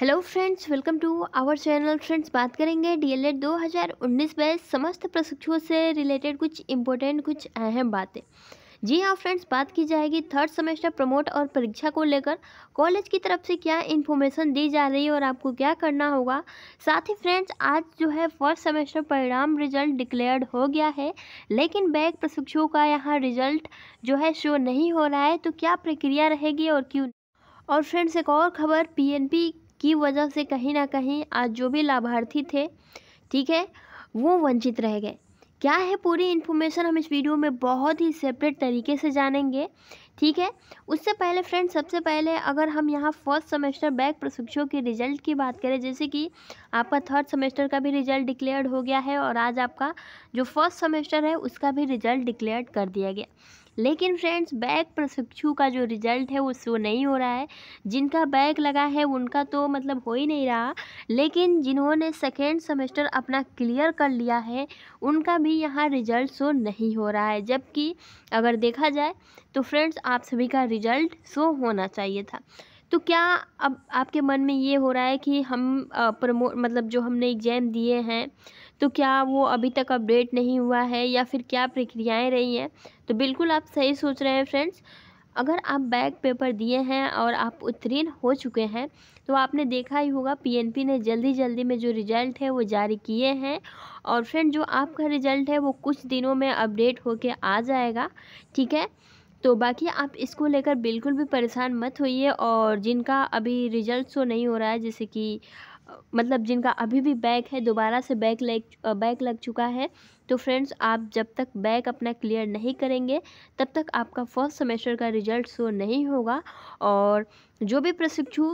hello friends welcome to our channel friends बात करेंगे DElEd 2019 में समस्त प्रशिक्षुओं से रिलेटेड कुछ इम्पोर्टेंट कुछ अहम बातें जी हाँ फ्रेंड्स बात की जाएगी थर्ड सेमेस्टर प्रमोट और परीक्षा को लेकर कॉलेज की तरफ से क्या इन्फॉर्मेशन दी जा रही है और आपको क्या करना होगा साथ ही फ्रेंड्स आज जो है फर्स्ट सेमेस्टर परिणाम रिजल्ट डिक्लेयर्ड हो गया है लेकिन बैक प्रशिक्षुओं का यहाँ रिजल्ट जो है शो नहीं हो रहा है तो क्या प्रक्रिया रहेगी और क्यों और फ्रेंड्स एक और खबर पीएनपी की वजह से कहीं ना कहीं आज जो भी लाभार्थी थे ठीक है वो वंचित रह गए क्या है पूरी इन्फॉर्मेशन हम इस वीडियो में बहुत ही सेपरेट तरीके से जानेंगे ठीक है उससे पहले फ्रेंड सबसे पहले अगर हम यहाँ फर्स्ट सेमेस्टर बैक प्रशिक्षकों के रिजल्ट की बात करें जैसे कि आपका थर्ड सेमेस्टर का भी रिजल्ट डिक्लेयर्ड हो गया है और आज आपका जो फर्स्ट सेमेस्टर है उसका भी रिजल्ट डिक्लेयर्ड कर दिया गया लेकिन फ्रेंड्स बैग प्रशिक्षु का जो रिजल्ट है वो शो नहीं हो रहा है जिनका बैग लगा है उनका तो मतलब हो ही नहीं रहा लेकिन जिन्होंने सेकेंड सेमेस्टर अपना क्लियर कर लिया है उनका भी यहाँ रिजल्ट शो नहीं हो रहा है जबकि अगर देखा जाए तो फ्रेंड्स आप सभी का रिजल्ट शो होना चाहिए था तो क्या अब आपके मन में ये हो रहा है कि हम प्रमो मतलब जो हमने एग्ज़ाम दिए हैं तो क्या वो अभी तक अपडेट नहीं हुआ है या फिर क्या प्रक्रियाएँ रही हैं तो बिल्कुल आप सही सोच रहे हैं फ्रेंड्स अगर आप बैक पेपर दिए हैं और आप उत्तीर्ण हो चुके हैं तो आपने देखा ही होगा पीएनपी ने जल्दी जल्दी में जो रिज़ल्ट है वो जारी किए हैं और फ्रेंड जो आपका रिज़ल्ट है वो कुछ दिनों में अपडेट होके आ जाएगा ठीक है तो बाकी आप इसको लेकर बिल्कुल भी परेशान मत होइए और जिनका अभी रिज़ल्ट शो नहीं हो रहा है जैसे कि मतलब जिनका अभी भी बैक है दोबारा से बैक लग बैक लग चुका है तो फ्रेंड्स आप जब तक बैक अपना क्लियर नहीं करेंगे तब तक आपका फर्स्ट सेमेस्टर का रिजल्ट शो नहीं होगा और जो भी प्रशिक्षु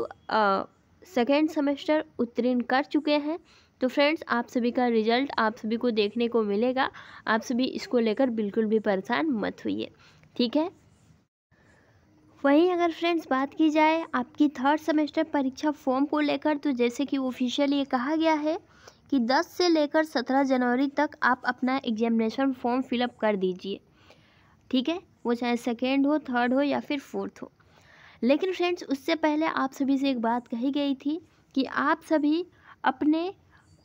सेकेंड सेमेस्टर उत्तीर्ण कर चुके हैं तो फ्रेंड्स आप सभी का रिजल्ट आप सभी को देखने को मिलेगा आप सभी इसको लेकर बिल्कुल भी परेशान मत होइए ठीक है वहीं अगर फ्रेंड्स बात की जाए आपकी थर्ड सेमेस्टर परीक्षा फॉर्म को लेकर तो जैसे कि ऑफिशियल ये कहा गया है कि 10 से लेकर 17 जनवरी तक आप अपना एग्जामिनेशन फॉर्म फिलअप कर दीजिए ठीक है वो चाहे सेकेंड हो थर्ड हो या फिर फोर्थ हो लेकिन फ्रेंड्स उससे पहले आप सभी से एक बात कही गई थी कि आप सभी अपने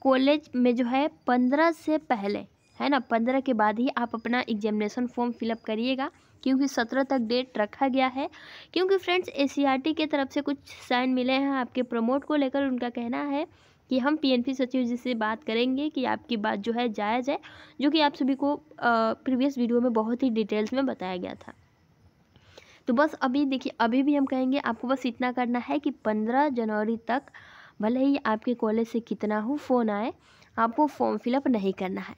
कॉलेज में जो है पंद्रह से पहले है ना पंद्रह के बाद ही आप अपना एग्जामिनेशन फॉर्म फिलअप करिएगा क्योंकि सत्रह तक डेट रखा गया है क्योंकि फ्रेंड्स ए टी के तरफ से कुछ साइन मिले हैं आपके प्रमोट को लेकर उनका कहना है कि हम पीएनपी सचिव जी से बात करेंगे कि आपकी बात जो है जायज़ है जो कि आप सभी को प्रीवियस वीडियो में बहुत ही डिटेल्स में बताया गया था तो बस अभी देखिए अभी भी हम कहेंगे आपको बस इतना करना है कि पंद्रह जनवरी तक भले ही आपके कॉलेज से कितना हो फ़ोन आए आपको फॉर्म फिलअप नहीं करना है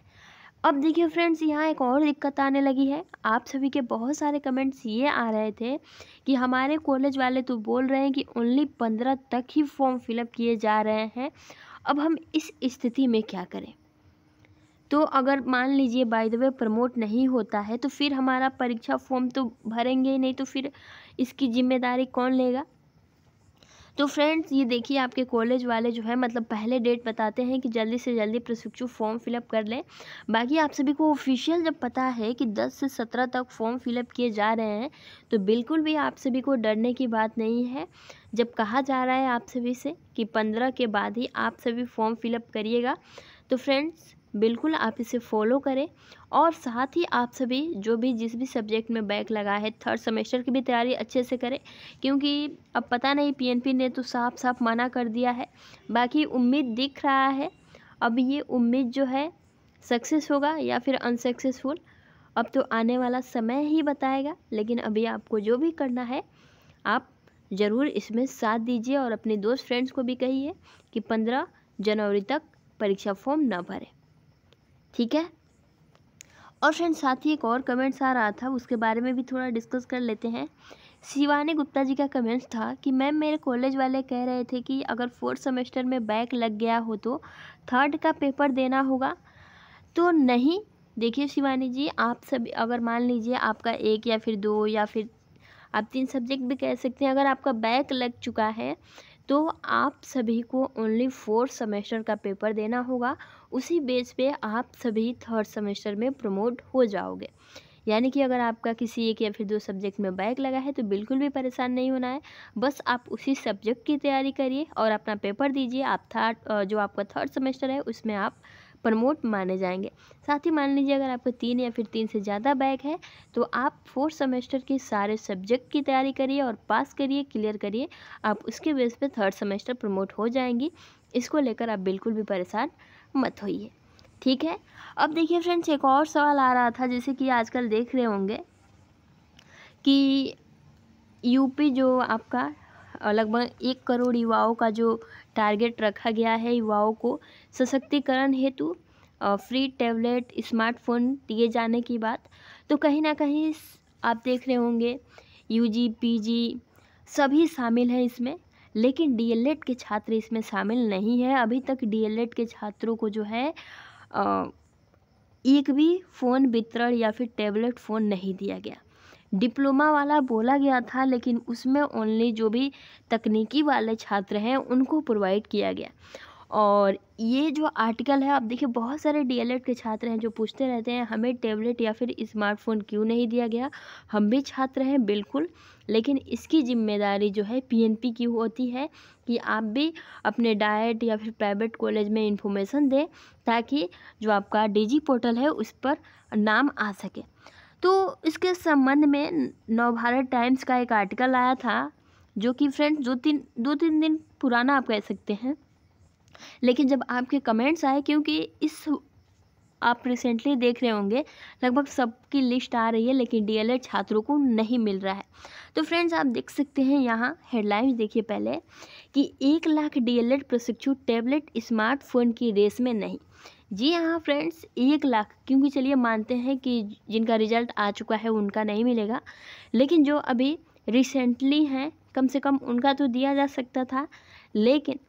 अब देखिए फ्रेंड्स यहाँ एक और दिक्कत आने लगी है आप सभी के बहुत सारे कमेंट्स ये आ रहे थे कि हमारे कॉलेज वाले तो बोल रहे हैं कि ओनली पंद्रह तक ही फॉर्म फिलअप किए जा रहे हैं अब हम इस स्थिति में क्या करें तो अगर मान लीजिए बाय द वे प्रमोट नहीं होता है तो फिर हमारा परीक्षा फॉर्म तो भरेंगे ही नहीं तो फिर इसकी जिम्मेदारी कौन लेगा तो फ्रेंड्स ये देखिए आपके कॉलेज वाले जो है मतलब पहले डेट बताते हैं कि जल्दी से जल्दी प्रशिक्षु फॉर्म फिलअप कर लें बाकी आप सभी को ऑफिशियल जब पता है कि दस से सत्रह तक फॉर्म फिलअप किए जा रहे हैं तो बिल्कुल भी आप सभी को डरने की बात नहीं है जब कहा जा रहा है आप सभी से कि पंद्रह के बाद ही आप सभी फॉर्म फिलअप करिएगा तो फ्रेंड्स बिल्कुल आप इसे फॉलो करें और साथ ही आप सभी जो भी जिस भी सब्जेक्ट में बैक लगा है थर्ड सेमेस्टर की भी तैयारी अच्छे से करें क्योंकि अब पता नहीं पीएनपी ने तो साफ साफ मना कर दिया है बाकी उम्मीद दिख रहा है अब ये उम्मीद जो है सक्सेस होगा या फिर अनसक्सेसफुल अब तो आने वाला समय ही बताएगा लेकिन अभी आपको जो भी करना है आप ज़रूर इसमें साथ दीजिए और अपने दोस्त फ्रेंड्स को भी कहिए कि पंद्रह जनवरी तक परीक्षा फॉर्म ना भरें ठीक है और फ्रेंड साथ ही एक और कमेंट्स आ रहा था उसके बारे में भी थोड़ा डिस्कस कर लेते हैं शिवानी गुप्ता जी का कमेंट्स था कि मैम मेरे कॉलेज वाले कह रहे थे कि अगर फोर्थ सेमेस्टर में बैक लग गया हो तो थर्ड का पेपर देना होगा तो नहीं देखिए शिवानी जी आप सब अगर मान लीजिए आपका एक या फिर दो या फिर आप तीन सब्जेक्ट भी कह सकते हैं अगर आपका बैक लग चुका है तो आप सभी को ओनली फोर्थ सेमेस्टर का पेपर देना होगा उसी बेस पे आप सभी थर्ड सेमेस्टर में प्रमोट हो जाओगे यानी कि अगर आपका किसी एक या फिर दो सब्जेक्ट में बैक लगा है तो बिल्कुल भी परेशान नहीं होना है बस आप उसी सब्जेक्ट की तैयारी करिए और अपना पेपर दीजिए आप थर्ड जो आपका थर्ड सेमेस्टर है उसमें आप प्रमोट माने जाएंगे साथ ही मान लीजिए अगर आपको तीन या फिर तीन से ज़्यादा बैक है तो आप फोर्थ सेमेस्टर के सारे सब्जेक्ट की तैयारी करिए और पास करिए क्लियर करिए आप उसके बेस पे थर्ड सेमेस्टर प्रमोट हो जाएंगी इसको लेकर आप बिल्कुल भी परेशान मत होइए ठीक है अब देखिए फ्रेंड्स एक और सवाल आ रहा था जैसे कि आजकल देख रहे होंगे कि यूपी जो आपका लगभग एक करोड़ युवाओं का जो टारगेट रखा गया है युवाओं को सशक्तिकरण हेतु फ्री टैबलेट स्मार्टफोन दिए जाने की बात तो कहीं ना कहीं आप देख रहे होंगे यूजी पीजी सभी शामिल हैं इसमें लेकिन डीएलएड के छात्र इसमें शामिल नहीं है अभी तक डीएलएड के छात्रों को जो है आ, एक भी फ़ोन वितरण या फिर टैबलेट फ़ोन नहीं दिया गया डिप्लोमा वाला बोला गया था लेकिन उसमें ओनली जो भी तकनीकी वाले छात्र हैं उनको प्रोवाइड किया गया और ये जो आर्टिकल है आप देखिए बहुत सारे डीएलएड के छात्र हैं जो पूछते रहते हैं हमें टैबलेट या फिर स्मार्टफोन क्यों नहीं दिया गया हम भी छात्र हैं बिल्कुल लेकिन इसकी जिम्मेदारी जो है पीएनपी की होती है कि आप भी अपने डाइट या फिर प्राइवेट कॉलेज में इंफॉर्मेशन दें ताकि जो आपका डी पोर्टल है उस पर नाम आ सके तो इसके संबंध में नवभारत टाइम्स का एक आर्टिकल आया था जो कि फ्रेंड्स दो तीन दो तीन दिन पुराना आप कह सकते हैं लेकिन जब आपके कमेंट्स आए क्योंकि इस आप रिसेंटली देख रहे होंगे लगभग सबकी लिस्ट आ रही है लेकिन डीएलएड छात्रों को नहीं मिल रहा है तो फ्रेंड्स आप देख सकते हैं यहाँ हेडलाइंस देखिए पहले कि एक लाख डीएलएड प्रशिक्षु टैबलेट स्मार्टफोन की रेस में नहीं जी हाँ फ्रेंड्स एक लाख क्योंकि चलिए मानते हैं कि जिनका रिजल्ट आ चुका है उनका नहीं मिलेगा लेकिन जो अभी रिसेंटली हैं कम से कम उनका तो दिया जा सकता था लेकिन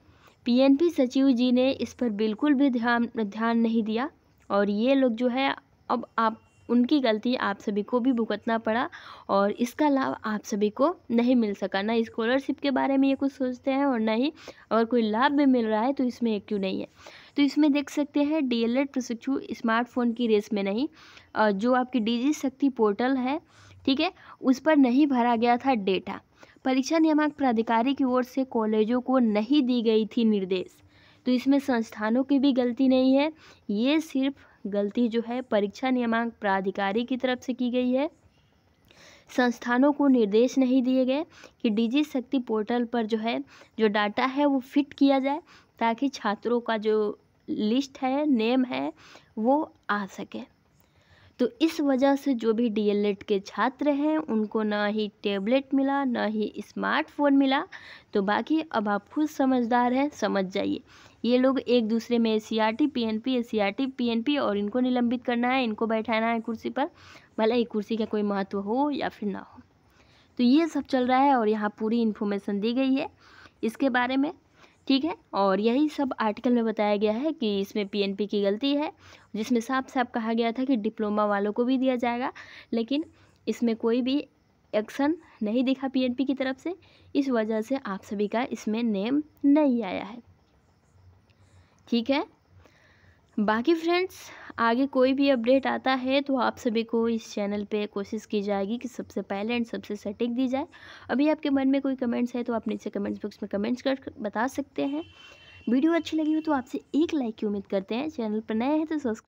पीएनपी सचिव जी ने इस पर बिल्कुल भी ध्यान ध्यान नहीं दिया और ये लोग जो है अब आप उनकी गलती आप सभी को भी भुगतना पड़ा और इसका लाभ आप सभी को नहीं मिल सका ना स्कॉलरशिप के बारे में ये कुछ सोचते हैं और ना ही अगर कोई लाभ भी मिल रहा है तो इसमें क्यों नहीं है तो इसमें देख सकते हैं डीएलएड प्रशिक्षु स्मार्टफोन की रेस में नहीं जो आपकी डिजी शक्ति पोर्टल है ठीक है उस पर नहीं भरा गया था डेटा परीक्षा नियामक प्राधिकारी की ओर से कॉलेजों को नहीं दी गई थी निर्देश तो इसमें संस्थानों की भी गलती नहीं है ये सिर्फ गलती जो है परीक्षा नियामक प्राधिकारी की तरफ से की गई है संस्थानों को निर्देश नहीं दिए गए कि डिजी शक्ति पोर्टल पर जो है जो डाटा है वो फिट किया जाए ताकि छात्रों का जो लिस्ट है नेम है वो आ सके तो इस वजह से जो भी डीएलएड के छात्र हैं उनको ना ही टेबलेट मिला ना ही स्मार्टफोन मिला तो बाकी अब आप खुद समझदार हैं समझ जाइए ये लोग एक दूसरे में S C R T P N P C R T P N P और इनको निलंबित करना है इनको बैठाना है कुर्सी पर भले ही कुर्सी का कोई महत्व हो या फिर ना हो तो ये सब चल रहा है और यहाँ पूरी इन्फॉर्मेशन दी गई है इसके बारे में ठीक है और यही सब आर्टिकल में बताया गया है कि इसमें पीएनपी की गलती है जिसमें साफ साफ कहा गया था कि डिप्लोमा वालों को भी दिया जाएगा लेकिन इसमें कोई भी एक्शन नहीं दिखा पीएनपी की तरफ से इस वजह से आप सभी का इसमें नेम नहीं आया है ठीक है बाकी फ्रेंड्स आगे कोई भी अपडेट आता है तो आप सभी को इस चैनल पे कोशिश की जाएगी कि सबसे पहले एंड सबसे सटीक दी जाए अभी आपके मन में कोई कमेंट्स है तो आप नीचे कमेंट्स बॉक्स में कमेंट्स कर बता सकते हैं वीडियो अच्छी लगी हो तो आपसे एक लाइक की उम्मीद करते हैं चैनल पर नए हैं तो सब्सक्राइब